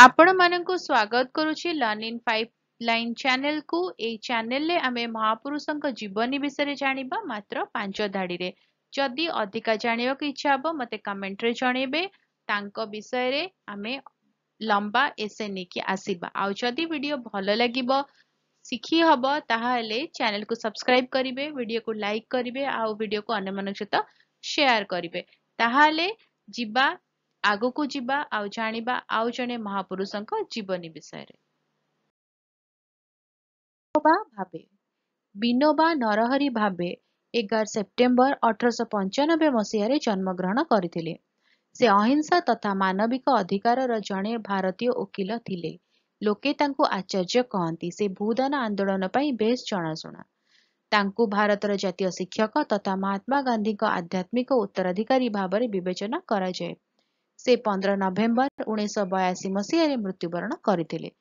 ଆପଣମାନଙ୍କୁ ସ୍ୱାଗତ କରୁଛି ଲର୍ଣ୍ଣ ଇନ୍ ପାଇପ୍ ଲାଇନ୍ ଚ୍ୟାନେଲକୁ ଏଇ ଚ୍ୟାନେଲରେ ଆମେ ମହାପୁରୁଷଙ୍କ ଜୀବନୀ ବିଷୟରେ ଜାଣିବା ମାତ୍ର ପାଞ୍ଚ ଧାଡ଼ିରେ ଯଦି ଅଧିକା ଜାଣିବାକୁ ଇଚ୍ଛା ହେବ ମୋତେ କମେଣ୍ଟରେ ଜଣେଇବେ ତାଙ୍କ ବିଷୟରେ ଆମେ ଲମ୍ବା ଏସେ ନେଇକି ଆସିବା ଆଉ ଯଦି ଭିଡ଼ିଓ ଭଲ ଲାଗିବ ଶିଖି ହେବ ତାହେଲେ ଚ୍ୟାନେଲକୁ ସବସ୍କ୍ରାଇବ୍ କରିବେ ଭିଡ଼ିଓକୁ ଲାଇକ୍ କରିବେ ଆଉ ଭିଡ଼ିଓକୁ ଅନ୍ୟମାନଙ୍କ ସହିତ ସେୟାର କରିବେ ତାହେଲେ ଯିବା ଆଗକୁ ଯିବା ଆଉ ଜାଣିବା ଆଉ ଜଣେ ମହାପୁରୁଷଙ୍କ ଜୀବନୀ ବିଷୟରେ ବିନୋବା ଭାବେ ବିନୋବା ନରହରି ଭାବେ ଏଗାର ସେପ୍ଟେମ୍ବର ଅଠରଶହ ପଞ୍ଚାନବେ ମସିହାରେ ଜନ୍ମଗ୍ରହଣ କରିଥିଲେ ସେ ଅହିଂସା ତଥା ମାନବିକ ଅଧିକାରର ଜଣେ ଭାରତୀୟ ଓକିଲ ଥିଲେ ଲୋକେ ତାଙ୍କୁ ଆଚାର୍ଯ୍ୟ କହନ୍ତି ସେ ଭୂଦାନ ଆନ୍ଦୋଳନ ପାଇଁ ବେଶ୍ ଜଣାଶୁଣା ତାଙ୍କୁ ଭାରତର ଜାତୀୟ ଶିକ୍ଷକ ତଥା ମହାତ୍ମା ଗାନ୍ଧୀଙ୍କ ଆଧ୍ୟାତ୍ମିକ ଉତ୍ତରାଧିକାରୀ ଭାବରେ ବିବେଚନା କରାଯାଏ ସେ ପନ୍ଦର ନଭେମ୍ବର ଉଣେଇଶହ ବୟାଅଶୀ ମସିହାରେ ମୃତ୍ୟୁବରଣ କରିଥିଲେ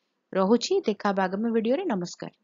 ରହୁଛି ଦେଖା ଆଗାମୀ ଭିଡ଼ିଓରେ ନମସ୍କାର